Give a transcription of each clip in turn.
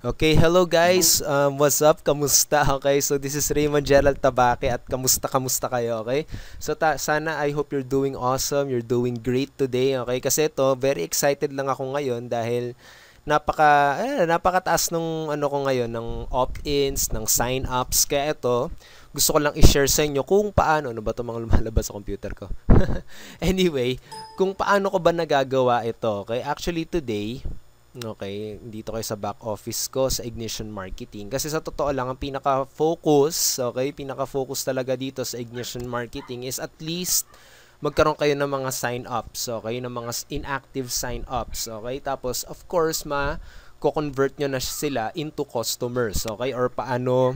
Okay, hello guys. Um, what's up? Kamusta? Okay, so this is Raymond Gerald Tabake at kamusta kamusta kayo, okay? So ta- sana I hope you're doing awesome, you're doing great today, okay? Kasi to, very excited lang ako ngayon dahil napaka eh, napakataas nung ano ko ngayon ng opt-ins, ng sign-ups kaya ito gusto ko lang i-share sa inyo kung paano ano ba 'to mga lumalabas sa computer ko. anyway, kung paano ko ba nagagawa ito. Okay, actually today Okay, dito kayo sa back office ko sa Ignition Marketing. Kasi sa totoo lang, ang pinaka-focus, okay, pinaka-focus talaga dito sa Ignition Marketing is at least magkaroon kayo ng mga sign-ups, okay, ng mga inactive sign-ups, okay. Tapos, of course, ma ko-convert nyo na sila into customers, okay, or paano,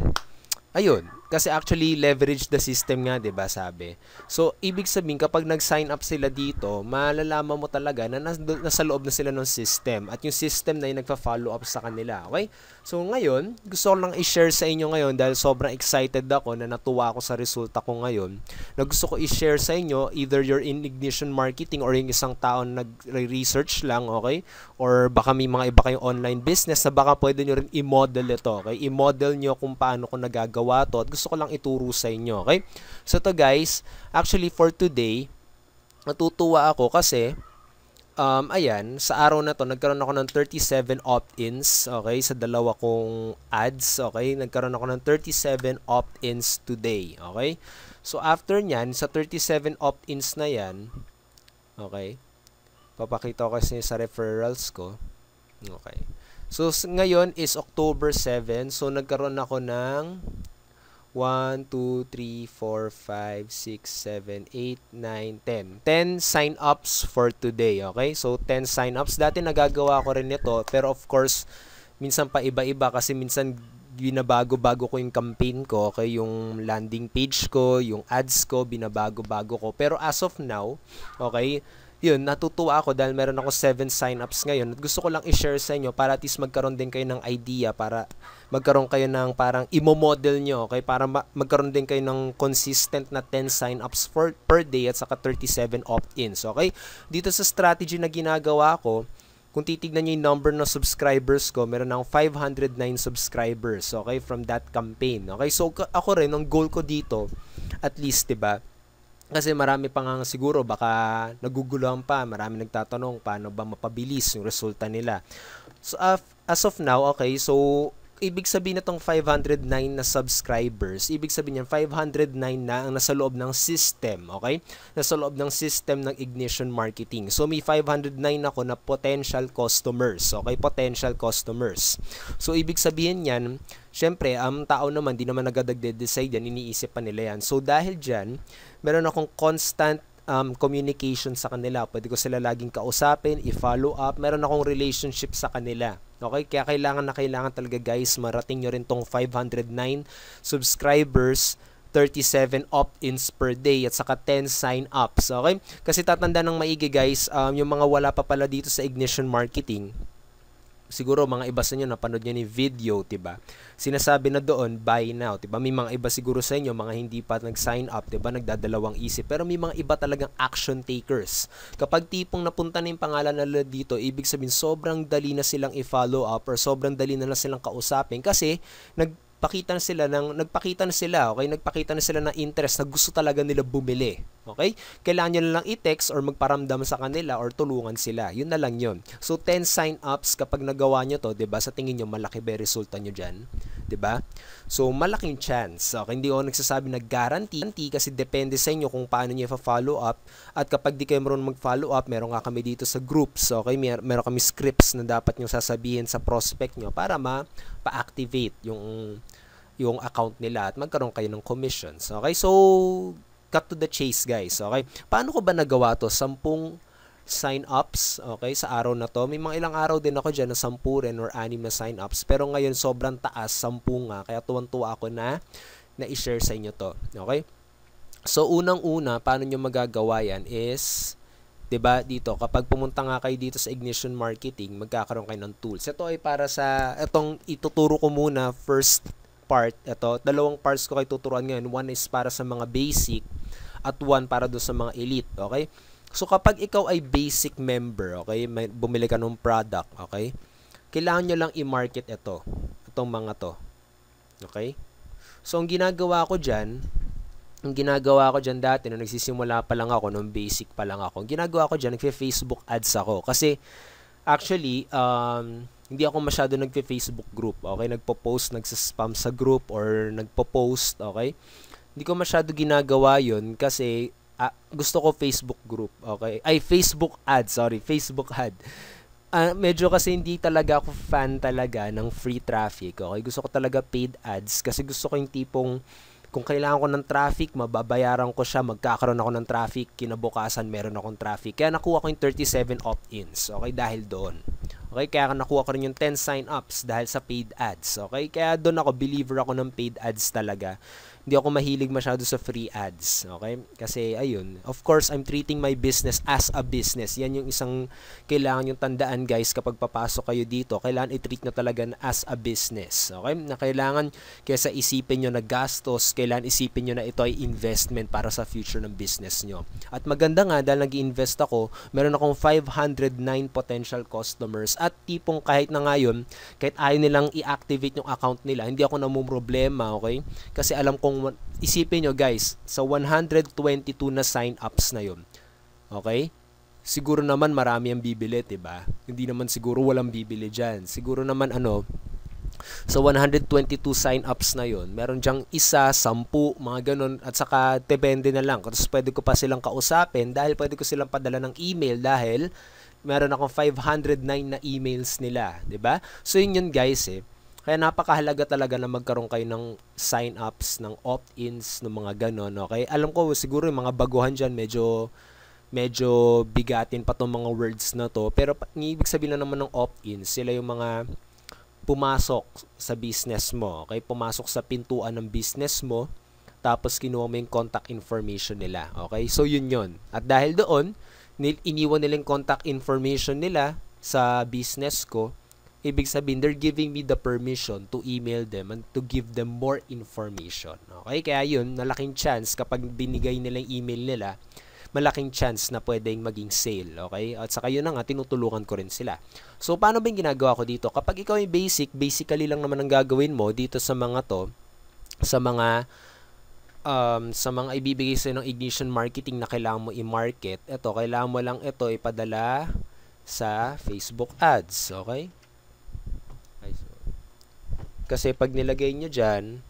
ayun, kasi actually leverage the system nga, 'di ba, sabi. So ibig sabihin kapag nag-sign up sila dito, malalaman mo talaga na nas- nasa loob na sila ng system at yung system na yung nagfa-follow up sa kanila, okay? So ngayon, gusto ko lang i-share sa inyo ngayon dahil sobrang excited ako na natuwa ako sa resulta ko ngayon. Na gusto ko i-share sa inyo either you're in ignition marketing or yung isang taon nag-research lang, okay? Or baka may mga iba kayong online business na baka pwede nyo rin i-model ito, okay? I-model nyo kung paano ko nagagawa to at gusto gusto ko lang ituro sa inyo, okay? So to guys, actually for today, natutuwa ako kasi um, ayan, sa araw na to, nagkaroon ako ng 37 opt-ins, okay, sa dalawa kong ads, okay, nagkaroon ako ng 37 opt-ins today, okay. So, after nyan, sa 37 opt-ins na yan, okay, papakita ko kasi sa referrals ko, okay. So, ngayon is October 7, so nagkaroon ako ng 1, 2, 3, 4, 5, 6, 7, 8, 9, 10. 10 sign-ups for today, okay? So, 10 sign-ups. Dati nagagawa ko rin ito, pero of course, minsan pa iba-iba kasi minsan binabago-bago ko yung campaign ko, okay? Yung landing page ko, yung ads ko, binabago-bago ko. Pero as of now, okay, yun, natutuwa ako dahil meron ako 7 sign-ups ngayon. At gusto ko lang i-share sa inyo para at least magkaroon din kayo ng idea, para magkaroon kayo ng parang imo-model nyo, okay? Para ma- magkaroon din kayo ng consistent na 10 sign-ups for, per day at saka 37 opt-ins, okay? Dito sa strategy na ginagawa ko, kung titignan nyo yung number ng subscribers ko, meron akong 509 subscribers, okay, from that campaign. Okay, so ako rin, ang goal ko dito, at least, 'di ba kasi marami pa nga siguro baka naguguluhan pa, marami nagtatanong paano ba mapabilis yung resulta nila. So as of now, okay, so ibig sabihin na 509 na subscribers, ibig sabihin yan 509 na ang nasa loob ng system, okay? Nasa loob ng system ng Ignition Marketing. So may 509 ako na potential customers, okay? Potential customers. So ibig sabihin yan, syempre, ang um, tao naman, di naman nagadagde-decide yan, iniisip pa nila yan. So, dahil dyan, meron akong constant um, communication sa kanila. Pwede ko sila laging kausapin, i-follow up. Meron akong relationship sa kanila. Okay? Kaya kailangan na kailangan talaga guys, marating nyo rin tong 509 subscribers 37 opt-ins per day at saka 10 sign-ups. Okay? Kasi tatanda ng maigi guys, um, yung mga wala pa pala dito sa Ignition Marketing, siguro mga iba sa inyo napanood niyo ni video, 'di ba? Sinasabi na doon buy now, 'di ba? May mga iba siguro sa inyo mga hindi pa nag-sign up, 'di ba? Nagdadalawang isip. Pero may mga iba talagang action takers. Kapag tipong napunta na 'yung pangalan nila dito, ibig sabihin sobrang dali na silang i-follow up or sobrang dali na lang silang kausapin kasi nag nagpakita na sila ng nagpakita na sila, okay? Nagpakita na sila ng interest na gusto talaga nila bumili. Okay? Kailangan nyo lang i-text or magparamdam sa kanila or tulungan sila. Yun na lang yun. So, 10 sign-ups kapag nagawa nyo to, 'di ba Sa tingin nyo, malaki ba resulta nyo dyan? 'di ba So malaking chance. Okay, hindi ako nagsasabi na guarantee kasi depende sa inyo kung paano niyo fa-follow up at kapag di kayo marunong mag-follow up, meron nga kami dito sa groups. Okay, Mer meron kami scripts na dapat niyo sasabihin sa prospect niyo para ma-activate yung yung account nila at magkaroon kayo ng commissions. Okay? So, cut to the chase guys. Okay? Paano ko ba nagawa to? Sampung sign-ups okay, sa araw na to. May mga ilang araw din ako dyan na 10 rin or anime sign-ups. Pero ngayon, sobrang taas, 10 nga. Kaya tuwan-tuwa ako na na i-share sa inyo to. Okay? So, unang-una, paano nyo magagawa yan is, 'di ba, dito kapag pumunta nga kayo dito sa Ignition Marketing, magkakaroon kayo ng tools. Ito ay para sa itong ituturo ko muna first part. Ito, dalawang parts ko kayo tuturuan ngayon. One is para sa mga basic at one para do sa mga elite, okay? So kapag ikaw ay basic member, okay, may bumili ka ng product, okay? Kailangan nyo lang i-market ito, itong mga to. Okay? So ang ginagawa ko diyan, ang ginagawa ko diyan dati nung nagsisimula pa lang ako, nung basic pa lang ako, ang ginagawa ko diyan, nagfe-Facebook ads ako kasi actually um hindi ako masyado nagfe-Facebook group, okay? Nagpo-post, nagsa-spam sa group or nagpo-post, okay? Hindi ko masyado ginagawa 'yon kasi Ah, gusto ko Facebook group. Okay? Ay, Facebook ad. Sorry, Facebook ad. Uh, medyo kasi hindi talaga ako fan talaga ng free traffic. Okay? Gusto ko talaga paid ads kasi gusto ko yung tipong kung kailangan ko ng traffic, mababayaran ko siya, magkakaroon ako ng traffic, kinabukasan meron akong traffic. Kaya nakuha ko yung 37 opt-ins, okay, dahil doon. Okay, kaya nakuha ko rin yung 10 sign-ups dahil sa paid ads, okay? Kaya doon ako, believer ako ng paid ads talaga hindi ako mahilig masyado sa free ads. Okay? Kasi, ayun. Of course, I'm treating my business as a business. Yan yung isang kailangan yung tandaan, guys, kapag papasok kayo dito. Kailangan i-treat na talaga as a business. Okay? Na kailangan, kaysa isipin niyo na gastos, kailangan isipin niyo na ito ay investment para sa future ng business niyo. At maganda nga, dahil nag-invest ako, meron akong 509 potential customers at tipong kahit na ngayon, kahit ayaw nilang i-activate yung account nila, hindi ako namumroblema, okay? Kasi alam kong kung isipin nyo guys, sa 122 na sign-ups na yon okay? Siguro naman marami ang bibili, ba? Diba? Hindi naman siguro walang bibili dyan. Siguro naman ano, sa 122 sign-ups na yon meron dyang isa, sampu, mga ganun. At saka, depende na lang. Tapos pwede ko pa silang kausapin dahil pwede ko silang padala ng email dahil meron akong 509 na emails nila. ba diba? So, yun yun guys eh. Kaya napakahalaga talaga na magkaroon kayo ng sign-ups, ng opt-ins, ng mga ganon. Okay? Alam ko siguro yung mga baguhan dyan medyo medyo bigatin pa tong mga words na to. Pero ibig sabihin na naman ng opt-ins, sila yung mga pumasok sa business mo. Okay? Pumasok sa pintuan ng business mo tapos kinuha mo yung contact information nila. Okay? So, yun yun. At dahil doon, iniwan nila yung contact information nila sa business ko Ibig sabihin, they're giving me the permission to email them and to give them more information. Okay? Kaya yun, malaking chance kapag binigay nila yung email nila, malaking chance na pwedeng maging sale. Okay? At saka yun na nga, tinutulungan ko rin sila. So, paano ba yung ginagawa ko dito? Kapag ikaw yung basic, basically lang naman ang gagawin mo dito sa mga to, sa mga um, sa mga ibibigay sa ng ignition marketing na kailangan mo i-market, ito, kailangan mo lang ito ipadala sa Facebook ads, okay? Kasi pag nilagay nyo dyan,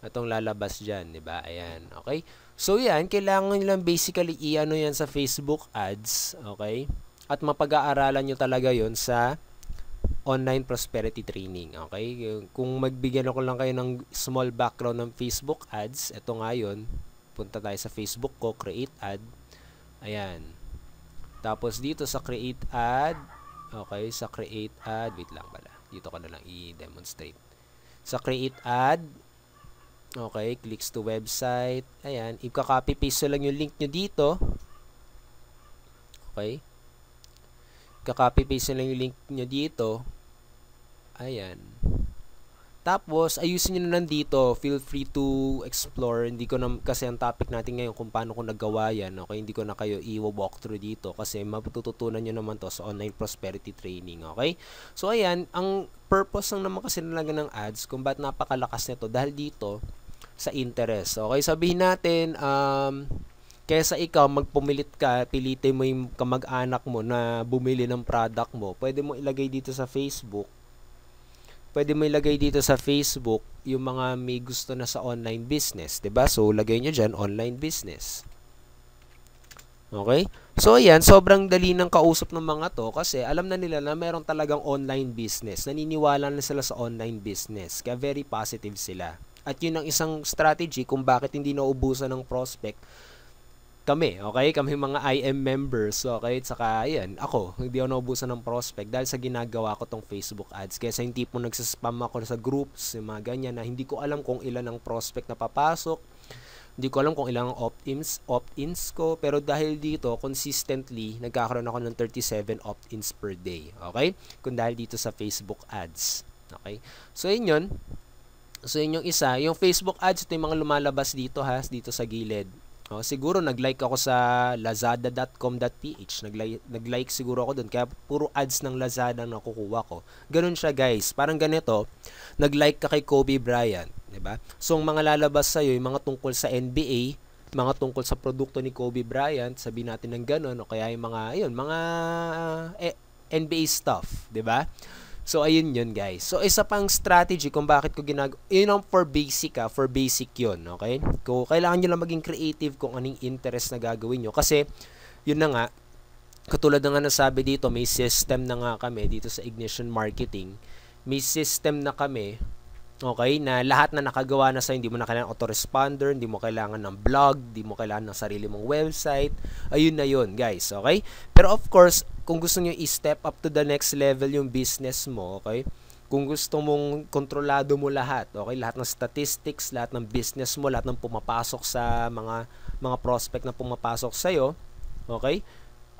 itong lalabas dyan, di ba? Ayan, okay? So yan, kailangan nyo lang basically i-ano yan sa Facebook ads, okay? At mapag-aaralan nyo talaga yon sa online prosperity training, okay? Kung magbigyan ako lang kayo ng small background ng Facebook ads, ito nga yun, punta tayo sa Facebook ko, create ad, ayan. Tapos dito sa create ad, okay, sa create ad, wait lang pala dito ko na lang i-demonstrate. Sa create ad, okay, clicks to website, ayan, ipka-copy paste lang yung link nyo dito, okay, ika-copy paste lang yung link nyo dito, ayan, tapos, ayusin nyo na nandito. Feel free to explore. Hindi ko na, kasi ang topic natin ngayon kung paano ko nagawa yan. Okay, hindi ko na kayo i walk through dito kasi matututunan nyo naman to sa online prosperity training. Okay? So, ayan, ang purpose ng naman kasi nalaga ng ads kung ba't napakalakas nito dahil dito sa interest. Okay, sabihin natin, um, kaysa ikaw magpumilit ka, pilitin mo yung kamag-anak mo na bumili ng product mo, pwede mo ilagay dito sa Facebook pwede mo ilagay dito sa Facebook yung mga may gusto na sa online business, 'di ba? So lagay niyo diyan online business. Okay? So, ayan, sobrang dali ng kausap ng mga to kasi alam na nila na meron talagang online business. Naniniwala na sila sa online business. Kaya very positive sila. At yun ang isang strategy kung bakit hindi naubusan ng prospect kami, okay? Kami mga IM members, okay? At saka, yan, ako, hindi ako naubusan ng prospect dahil sa ginagawa ko tong Facebook ads. sa yung tipo nagsaspam ako sa groups, yung mga ganyan, na hindi ko alam kung ilan ang prospect na papasok. Hindi ko alam kung ilang opt-ins, opt-ins ko. Pero dahil dito, consistently, nagkakaroon ako ng 37 opt-ins per day, okay? Kung dahil dito sa Facebook ads, okay? So, yun So, yun isa. Yung Facebook ads, ito yung mga lumalabas dito, ha? Dito sa gilid Oh, siguro nag-like ako sa lazada.com.ph. Nag-like, nag-like siguro ako doon. Kaya puro ads ng Lazada ang nakukuha ko. Ganun siya guys. Parang ganito, nag-like ka kay Kobe Bryant. 'di ba? Diba? So, ang mga lalabas sa'yo, yung mga tungkol sa NBA, mga tungkol sa produkto ni Kobe Bryant, sabi natin ng ganun, o kaya yung mga, yun, mga eh, NBA stuff, 'di ba? So, ayun yun guys. So, isa pang strategy kung bakit ko ginagawa, yun ang for basic ha, ah, for basic yun, okay? Kung kailangan nyo lang maging creative kung anong interest na gagawin nyo. Kasi, yun na nga, katulad na nga nasabi dito, may system na nga kami dito sa Ignition Marketing. May system na kami Okay, na lahat na nakagawa na sa hindi mo na kailangan autoresponder, hindi mo kailangan ng blog, hindi mo kailangan ng sarili mong website. Ayun na 'yon, guys. Okay? Pero of course, kung gusto niyo i-step up to the next level yung business mo, okay? Kung gusto mong kontrolado mo lahat, okay? Lahat ng statistics, lahat ng business mo, lahat ng pumapasok sa mga mga prospect na pumapasok sa iyo, okay?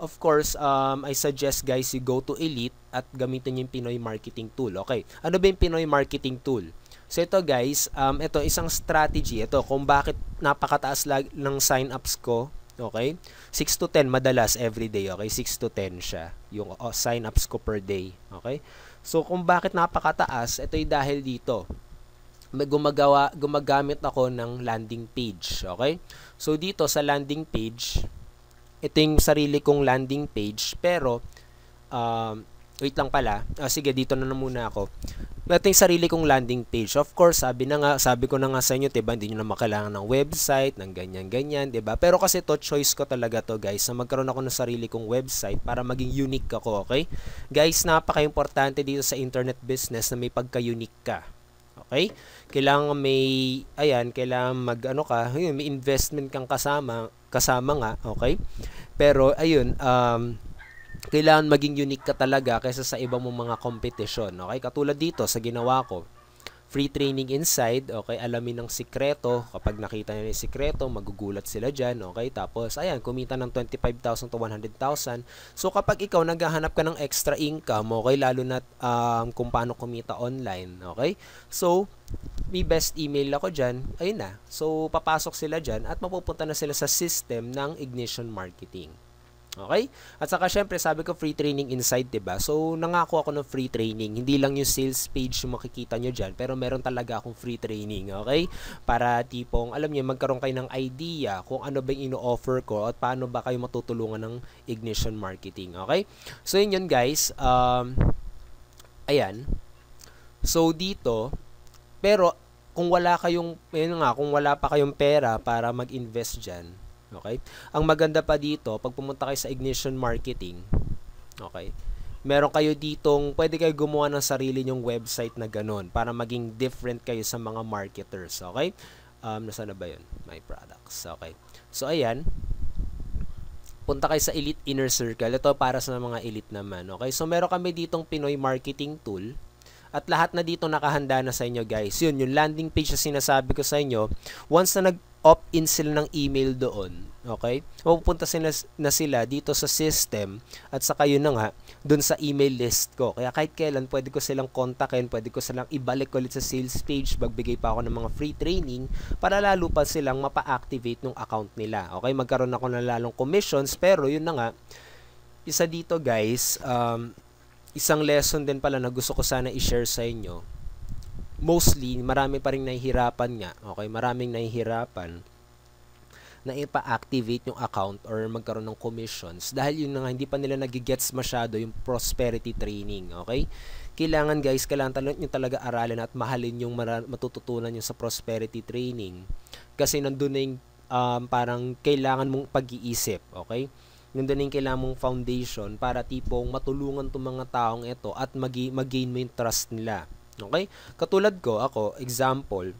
Of course, um, I suggest guys you go to Elite at gamitin yung Pinoy Marketing Tool. Okay, ano ba yung Pinoy Marketing Tool? So ito guys, um, ito isang strategy. Ito kung bakit napakataas lag ng sign-ups ko. Okay? 6 to 10 madalas every day. Okay? 6 to 10 siya. Yung oh, sign-ups ko per day. Okay? So kung bakit napakataas, ito ay dahil dito gumagawa gumagamit ako ng landing page okay so dito sa landing page ito yung sarili kong landing page pero um, wait lang pala ah, sige dito na, na muna ako ito yung sarili kong landing page. Of course, sabi na nga, sabi ko na nga sa inyo, 'di ba, hindi niyo na makailangan ng website, ng ganyan-ganyan, 'di ba? Pero kasi to choice ko talaga to, guys, na magkaroon ako ng sarili kong website para maging unique ako, okay? Guys, napaka-importante dito sa internet business na may pagka-unique ka. Okay? Kailangan may ayan, kailangan mag ano ka, may investment kang kasama, kasama nga, okay? Pero ayun, um kailangan maging unique ka talaga kaysa sa ibang mong mga competition. Okay? Katulad dito sa ginawa ko. Free training inside, okay? Alamin ng sikreto. Kapag nakita nila yung sikreto, magugulat sila dyan, okay? Tapos, ayan, kumita ng 25,000 to 100,000. So, kapag ikaw naghahanap ka ng extra income, okay? Lalo na um, kung paano kumita online, okay? So, may best email ako dyan, ayun na. So, papasok sila dyan at mapupunta na sila sa system ng ignition marketing. Okay? At saka syempre sabi ko free training inside, 'di ba? So nangako ako ng free training. Hindi lang yung sales page yung makikita nyo diyan, pero meron talaga akong free training, okay? Para tipong alam niyo magkaroon kayo ng idea kung ano ba yung ino-offer ko at paano ba kayo matutulungan ng ignition marketing, okay? So yun yun guys. Um ayan. So dito pero kung wala kayong yun nga, kung wala pa kayong pera para mag-invest diyan, Okay? Ang maganda pa dito, pag pumunta kayo sa Ignition Marketing, okay? Meron kayo ditong, pwede kayo gumawa ng sarili nyong website na ganun para maging different kayo sa mga marketers, okay? Um, nasaan na ba 'yon? My products, okay? So, ayan. Punta kayo sa Elite Inner Circle. Ito para sa mga elite naman, okay? So, meron kami ditong Pinoy Marketing Tool. At lahat na dito nakahanda na sa inyo guys. Yun, yung landing page na sinasabi ko sa inyo, once na nag opt-in sila ng email doon. Okay? Pupunta sila na sila dito sa system at saka yun na nga, doon sa email list ko. Kaya kahit kailan, pwede ko silang kontakin, pwede ko silang ibalik ulit sa sales page, magbigay pa ako ng mga free training para lalo pa silang mapa-activate ng account nila. Okay? Magkaroon ako ng lalong commissions pero yun na nga, isa dito guys, um, isang lesson din pala na gusto ko sana i-share sa inyo mostly, marami pa rin nahihirapan nga. Okay, maraming nahihirapan na ipa-activate yung account or magkaroon ng commissions dahil yun nga hindi pa nila nagigets masyado yung prosperity training, okay? Kailangan guys, kailangan talaga nyo talaga aralin at mahalin yung matututunan nyo sa prosperity training kasi nandun na yung um, parang kailangan mong pag-iisip, okay? Nandun na yung kailangan mong foundation para tipong matulungan tong mga taong ito at mag-gain mo yung trust nila. Okay? Katulad ko, ako, example,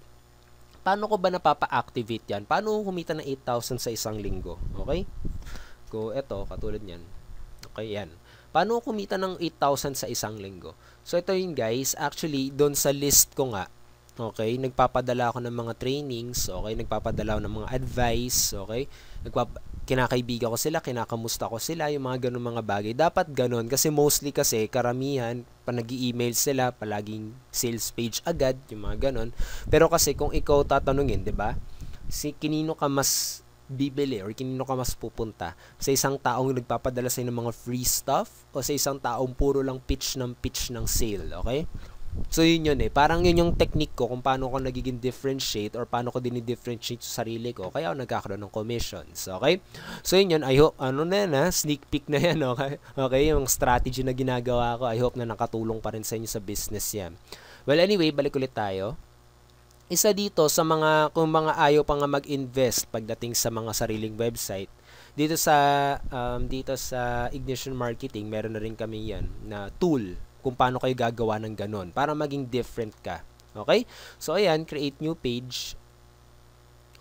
paano ko ba napapa-activate yan? Paano kumita ng 8,000 sa isang linggo? Okay? Go, eto, katulad yan. Okay, yan. Paano kumita ng 8,000 sa isang linggo? So, ito yun guys. Actually, doon sa list ko nga, Okay, nagpapadala ako ng mga trainings, okay, nagpapadala ako ng mga advice, okay? Nagpap kinakaibigan ko sila, kinakamusta ko sila, yung mga ganun mga bagay. Dapat ganun kasi mostly kasi karamihan pa nag email sila, palaging sales page agad, yung mga ganun. Pero kasi kung ikaw tatanungin, 'di ba? Si kinino ka mas bibili or kinino ka mas pupunta? Sa isang taong nagpapadala sa'yo ng mga free stuff o sa isang taong puro lang pitch ng pitch ng sale, okay? So yun yun eh. Parang yun yung technique ko kung paano ko nagiging differentiate or paano ko dinidifferentiate sa sarili ko. Kaya ako nagkakaroon ng commissions. Okay? So yun yun. I hope, ano na yan ha? Sneak peek na yan. Okay? Okay? Yung strategy na ginagawa ko. I hope na nakatulong pa rin sa inyo sa business yan. Well anyway, balik ulit tayo. Isa dito sa mga, kung mga ayaw pa nga mag-invest pagdating sa mga sariling website, dito sa um, dito sa ignition marketing meron na rin kami yan na tool kung paano kayo gagawa ng ganun para maging different ka. Okay? So, ayan, create new page.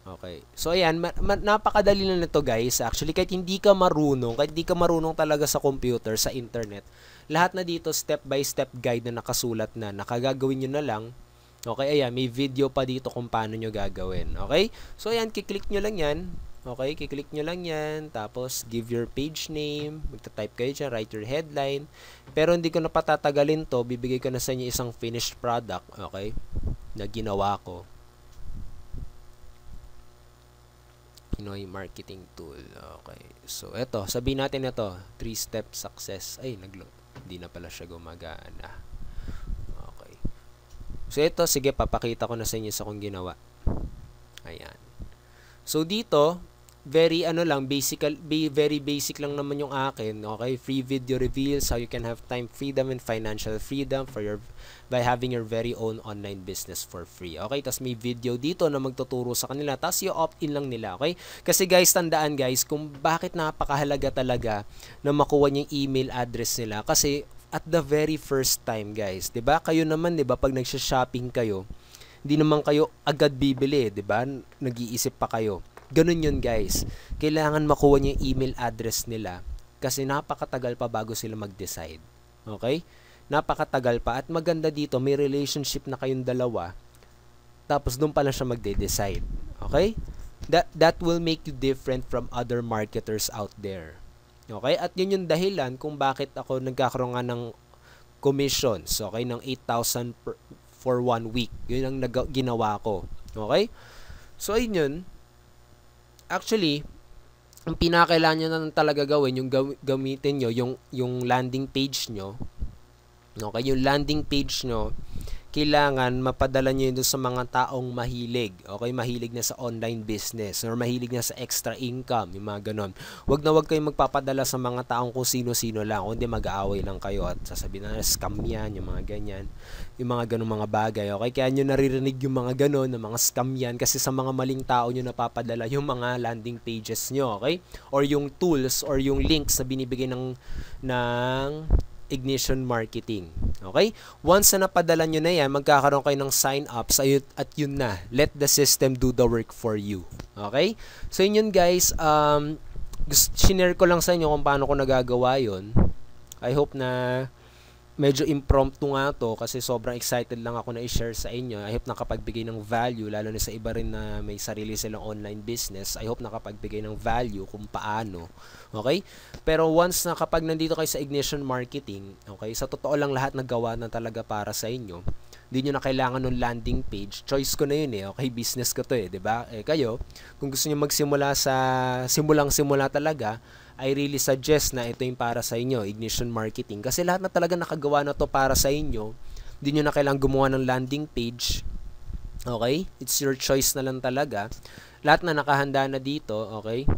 Okay. So, ayan, ma- ma- napakadali na nito guys. Actually, kahit hindi ka marunong, kahit hindi ka marunong talaga sa computer, sa internet, lahat na dito step-by-step guide na nakasulat na, nakagagawin nyo na lang. Okay, ayan, may video pa dito kung paano nyo gagawin. Okay? So, ayan, kiklik nyo lang yan. Okay, kiklik nyo lang yan. Tapos, give your page name. Magta-type kayo dyan, write your headline. Pero hindi ko na patatagalin to. Bibigay ko na sa inyo isang finished product, okay, na ginawa ko. Pinoy Marketing Tool. Okay. So, eto. Sabihin natin ito. 3-step success. Ay, naglo hindi na pala siya gumagana. Okay. So, ito. Sige, papakita ko na sa inyo sa kung ginawa. Ayan. So, dito, very ano lang basic be very basic lang naman yung akin okay free video reveals how you can have time freedom and financial freedom for your by having your very own online business for free okay tas may video dito na magtuturo sa kanila tas you opt in lang nila okay kasi guys tandaan guys kung bakit napakahalaga talaga na makuha yung email address nila kasi at the very first time guys 'di ba kayo naman 'di ba pag nagsha-shopping kayo hindi naman kayo agad bibili, 'di ba? Nag-iisip pa kayo. Ganun yun guys. Kailangan makuha niya yung email address nila kasi napakatagal pa bago sila mag-decide. Okay? Napakatagal pa at maganda dito may relationship na kayong dalawa tapos doon pala siya magde-decide. Okay? That, that will make you different from other marketers out there. Okay? At yun yung dahilan kung bakit ako nagkakaroon nga ng commissions, okay, ng 8,000 for one week. Yun ang ginawa ko. Okay? So, ayun yun actually, ang pinakailangan niyo na talaga gawin, yung gamitin niyo yung, yung landing page niyo. okay, yung landing page nyo, kailangan mapadala nyo yun sa mga taong mahilig. Okay, mahilig na sa online business or mahilig na sa extra income, yung mga ganon. Huwag na huwag kayong magpapadala sa mga taong kung sino-sino lang, kundi mag-aaway lang kayo at sasabihin na scam yan, yung mga ganyan, yung mga ganong mga bagay. Okay, kaya nyo naririnig yung mga ganon, ng mga scam yan kasi sa mga maling tao nyo napapadala yung mga landing pages nyo, okay? Or yung tools or yung links na binibigay ng ng ignition marketing. Okay? Once na napadala nyo na yan, magkakaroon kayo ng sign-ups up at yun na. Let the system do the work for you. Okay? So yun yun guys, um, sinare ko lang sa inyo kung paano ko nagagawa yun. I hope na medyo impromptu nga to kasi sobrang excited lang ako na i-share sa inyo. I hope nakapagbigay ng value lalo na sa iba rin na may sarili silang online business. I hope nakapagbigay ng value kung paano. Okay? Pero once na kapag nandito kayo sa Ignition Marketing, okay, sa totoo lang lahat nagawa na talaga para sa inyo. Hindi nyo na kailangan ng landing page. Choice ko na yun eh. Okay, business ko to eh, 'di ba? Eh kayo, kung gusto niyo magsimula sa simulang simula talaga, I really suggest na ito yung para sa inyo, ignition marketing. Kasi lahat na talaga nakagawa na to para sa inyo, hindi nyo na kailangang gumawa ng landing page. Okay? It's your choice na lang talaga. Lahat na nakahanda na dito, okay?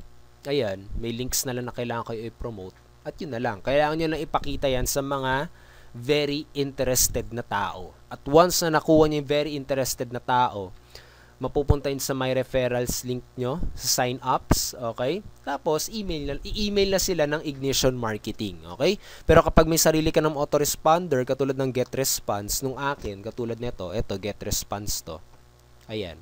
Ayan, may links na lang na kailangan kayo i-promote. At yun na lang. Kailangan nyo na ipakita yan sa mga very interested na tao. At once na nakuha nyo yung very interested na tao, mapupunta yun sa my referrals link nyo, sa sign ups, okay? Tapos, email na, i-email na sila ng ignition marketing, okay? Pero kapag may sarili ka ng autoresponder, katulad ng get response, nung akin, katulad nito, eto, get response to. Ayan.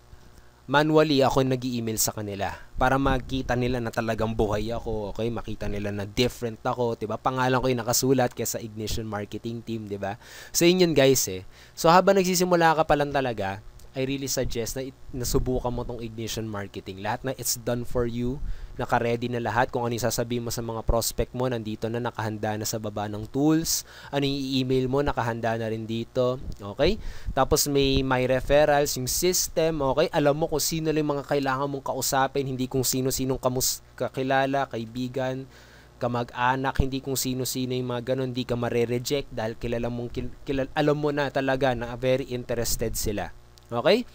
Manually, ako nag email sa kanila para makita nila na talagang buhay ako, okay? Makita nila na different ako, 'di ba? Pangalan ko 'yung nakasulat kaysa Ignition Marketing Team, 'di ba? So 'yun 'yun guys eh. So habang nagsisimula ka pa lang talaga, I really suggest na it, nasubukan mo tong ignition marketing. Lahat na it's done for you, naka-ready na lahat kung ano sasabihin mo sa mga prospect mo, nandito na, nakahanda na sa baba ng tools. Ano yung email mo, nakahanda na rin dito. Okay? Tapos may my referrals, yung system, okay? Alam mo kung sino lang mga kailangan mong kausapin, hindi kung sino-sinong kamus kakilala, kaibigan, kamag-anak, hindi kung sino-sino yung mga ganun, hindi ka mare-reject dahil kilala mong, kilala, alam mo na talaga na very interested sila. Okay?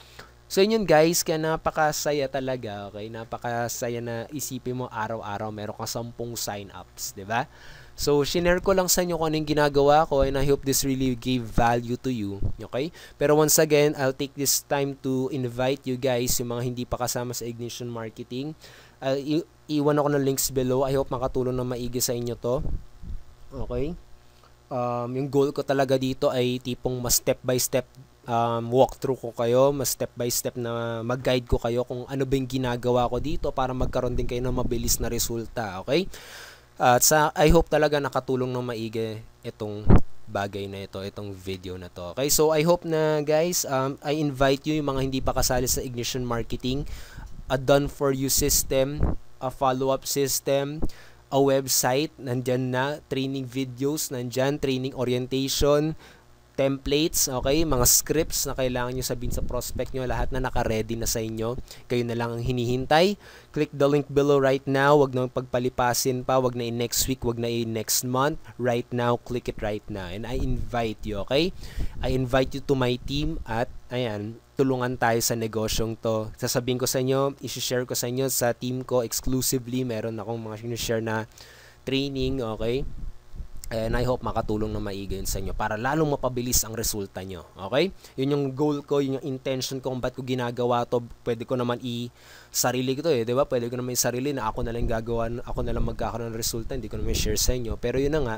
So yun guys, kaya napakasaya talaga, okay? Napakasaya na isipin mo araw-araw meron kang sampung sign-ups, di ba? So, shinare ko lang sa inyo kung anong ginagawa ko and I hope this really gave value to you, okay? Pero once again, I'll take this time to invite you guys, yung mga hindi pa kasama sa Ignition Marketing. Uh, i- iwan ako ng links below. I hope makatulong na maigi sa inyo to. Okay? Um, yung goal ko talaga dito ay tipong mas step by step um, walkthrough ko kayo, mas step by step na mag-guide ko kayo kung ano ba yung ginagawa ko dito para magkaroon din kayo ng mabilis na resulta, okay? At sa, I hope talaga nakatulong ng maigi itong bagay na ito, itong video na to. Okay, so I hope na guys, um, I invite you yung mga hindi pa kasali sa Ignition Marketing, a done-for-you system, a follow-up system, a website, nandyan na, training videos, nandyan, training orientation, templates, okay, mga scripts na kailangan nyo sabihin sa prospect nyo, lahat na naka-ready na sa inyo. Kayo na lang ang hinihintay. Click the link below right now. Wag na pagpalipasin pa. Wag na in next week. Wag na in next month. Right now, click it right now. And I invite you, okay? I invite you to my team at, ayan, tulungan tayo sa negosyong to. Sasabihin ko sa inyo, isi-share ko sa inyo sa team ko exclusively. Meron akong mga share na training, okay? And I hope makatulong na maigi sa inyo para lalong mapabilis ang resulta nyo. Okay? Yun yung goal ko, yun yung intention ko kung ba't ko ginagawa to. Pwede ko naman i-sarili ko to eh. ba? Diba? Pwede ko naman i-sarili na ako na lang gagawa, ako na lang magkakaroon ng resulta. Hindi ko naman share sa inyo. Pero yun na nga,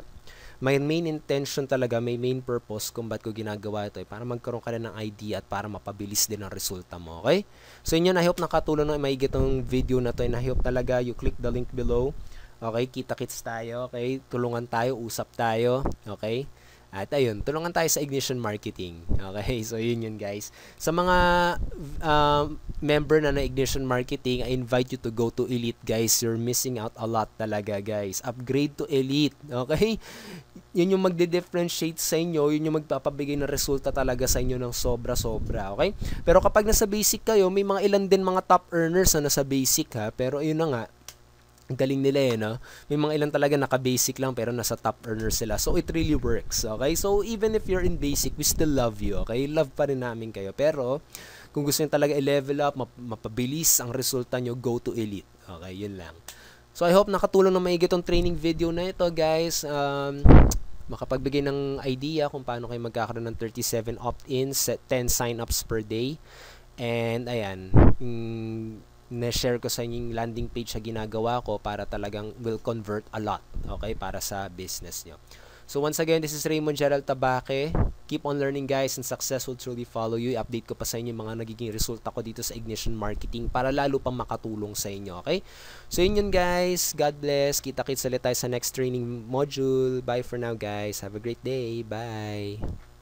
my main intention talaga, may main purpose kung ba't ko ginagawa ito eh. Para magkaroon ka na ng idea at para mapabilis din ang resulta mo. Okay? So yun yun. I hope nakatulong na maigit itong video na to. And I hope talaga you click the link below Okay, kita-kits tayo. Okay, tulungan tayo, usap tayo. Okay? At ayun, tulungan tayo sa ignition marketing. Okay, so yun yun guys. Sa mga um, member na na ignition marketing, I invite you to go to elite guys. You're missing out a lot talaga guys. Upgrade to elite. Okay? Yun yung magde-differentiate sa inyo, yun yung magpapabigay ng resulta talaga sa inyo ng sobra-sobra. Okay? Pero kapag nasa basic kayo, may mga ilan din mga top earners na nasa basic ha. Pero ayun na nga, galing nila eh, no? May mga ilan talaga naka-basic lang pero nasa top earner sila. So, it really works, okay? So, even if you're in basic, we still love you, okay? Love pa rin namin kayo. Pero, kung gusto nyo talaga i-level up, map- mapabilis ang resulta nyo, go to elite. Okay, yun lang. So, I hope nakatulong na maigi tong training video na ito, guys. Um, makapagbigay ng idea kung paano kayo magkakaroon ng 37 opt-ins, 10 sign-ups per day. And, ayan, mm, na-share ko sa inyong landing page sa ginagawa ko para talagang will convert a lot, okay, para sa business nyo. So once again, this is Raymond Gerald Tabake. Keep on learning guys and success will truly follow you. I-update ko pa sa inyo mga nagiging resulta ko dito sa Ignition Marketing para lalo pang makatulong sa inyo, okay? So yun yun guys. God bless. Kita-kits ulit tayo sa next training module. Bye for now guys. Have a great day. Bye.